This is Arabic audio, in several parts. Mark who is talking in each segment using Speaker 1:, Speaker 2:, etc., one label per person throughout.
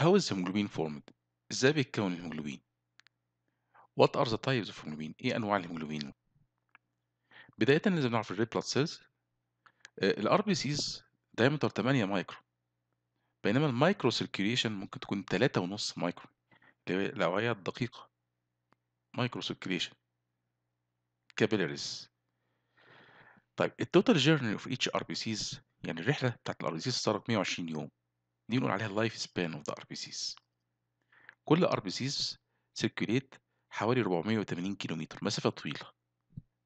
Speaker 1: How is hemoglobin formed؟ ازاي بيتكون الهيموجلوبين؟ What are the types of hemoglobin؟ ايه انواع الهيموجلوبين؟ بداية لازم نعرف الريد بلاد سيلز الار RBCs سيز دايمتر 8 مايكرو بينما المايكرو circulation ممكن تكون 3.5 مايكرو الأوعية الدقيقة مايكرو circulation كابيلاريز طيب التوتال جيرني اوف اتش ار بي سيز يعني الرحلة بتاعت الار بي سيز صارت 120 يوم دي بنقول عليها اللايف سبان اوف ذا ار بي سيز كل ار بي سيز سيركيوليت حوالي 480 كيلومتر مسافه طويله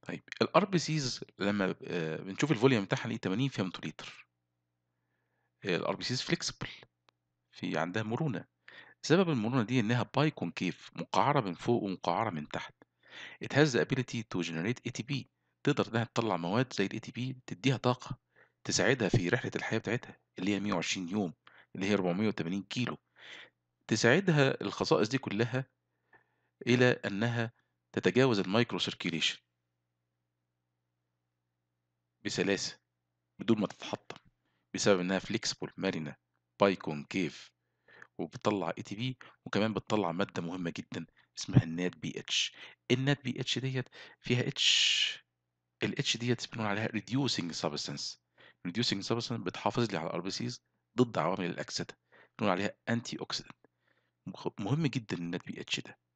Speaker 1: طيب الار بي سيز لما آه، بنشوف الفوليوم بتاعها ليه 80 فيها متوليتر الار بي سيز فليكسبل في عندها مرونه سبب المرونه دي انها باي كونكيف مقعره من فوق ومقعره من تحت it has the ability to generate ATP تقدر انها تطلع مواد زي ال بي تديها طاقه تساعدها في رحله الحياه بتاعتها اللي هي 120 يوم اللي هي 480 كيلو تساعدها الخصائص دي كلها إلى أنها تتجاوز المايكرو سيركيليشن بسلاسة بدون ما تتحطم بسبب إنها فليكسبل مرنة باي كونكيف وبتطلع اي تي بي وكمان بتطلع ماده مهمه جدا اسمها النات بي اتش النات بي اتش ديت فيها اتش الاتش ديت بنقول عليها ريديوسنج سبستانس ريديوسنج سبستانس بتحافظ لي على الار بي سيز ضد عوامل الأكسدة بنقول عليها أنتي أوكسيدنت مهم جدا إنها اتش ده